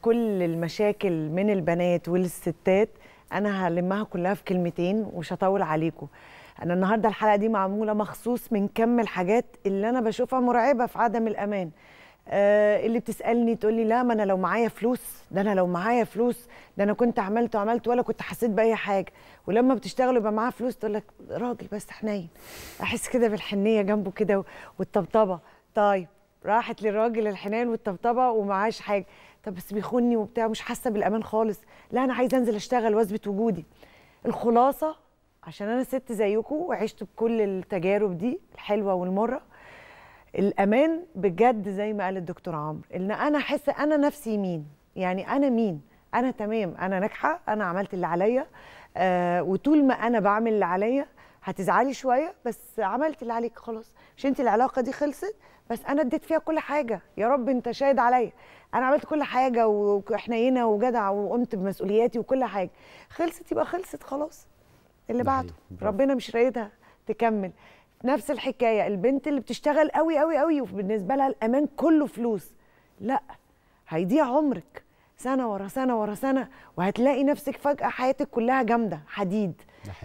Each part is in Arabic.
كل المشاكل من البنات والستات انا هلمها كلها في كلمتين ومش هطول عليكم انا النهارده الحلقه دي معموله مخصوص من كم الحاجات اللي انا بشوفها مرعبه في عدم الامان آه، اللي بتسالني تقول لي لا ما انا لو معايا فلوس ده انا لو معايا فلوس ده انا كنت عملت وعملت ولا كنت حسيت باي حاجه ولما بتشتغل يبقى معاها فلوس تقول لك راجل بس حنين احس كده بالحنيه جنبه كده والطبطبه طيب راحت للراجل الحنان والطبطبه ومعاش حاجه طب بس بيخوني وبتاع مش حاسه بالامان خالص لا انا عايزه انزل اشتغل واثبت وجودي الخلاصه عشان انا ست زيكم وعشت بكل التجارب دي الحلوه والمره الامان بجد زي ما قال الدكتور عمرو ان انا احس انا نفسي مين يعني انا مين انا تمام انا ناجحه انا عملت اللي عليا آه وطول ما انا بعمل اللي عليا هتزعلي شويه بس عملت اللي عليك خلاص مش انت العلاقه دي خلصت بس انا اديت فيها كل حاجه يا رب انت شاهد عليا انا عملت كل حاجه وحنينه وجدع وقمت بمسؤولياتي وكل حاجه خلصت يبقى خلصت خلاص اللي بعده ربنا مش رايدها تكمل نفس الحكايه البنت اللي بتشتغل قوي قوي قوي وبالنسبه لها الامان كله فلوس لا هيضيع عمرك سنه ورا سنه ورا سنه وهتلاقي نفسك فجاه حياتك كلها جامده حديد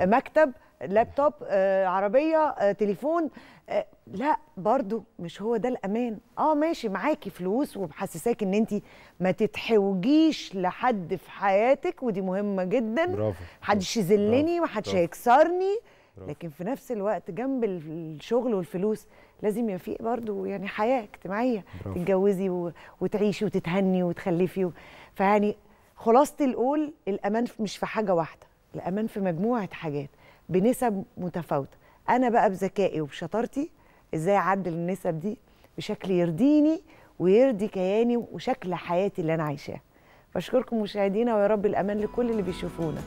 مكتب لابتوب آه، عربيه آه، تليفون آه، لا برضو مش هو ده الامان اه ماشي معاكي فلوس ومحسساك ان انت ما تتحوجيش لحد في حياتك ودي مهمه جدا برافو محدش يذلني محدش هيكسرني لكن في نفس الوقت جنب الشغل والفلوس لازم يبقى في برضه يعني حياه اجتماعيه برافو. تتجوزي وتعيشي وتتهني وتخلفي و... فيعني خلاصه القول الامان مش في حاجه واحده الامان في مجموعه حاجات بنسب متفاوته انا بقى بذكائي وبشطارتي ازاي اعدل النسب دي بشكل يرضيني ويرضي كياني وشكل حياتي اللي انا عايشاه بشكركم مشاهدينا ويا رب الامان لكل اللي بيشوفونا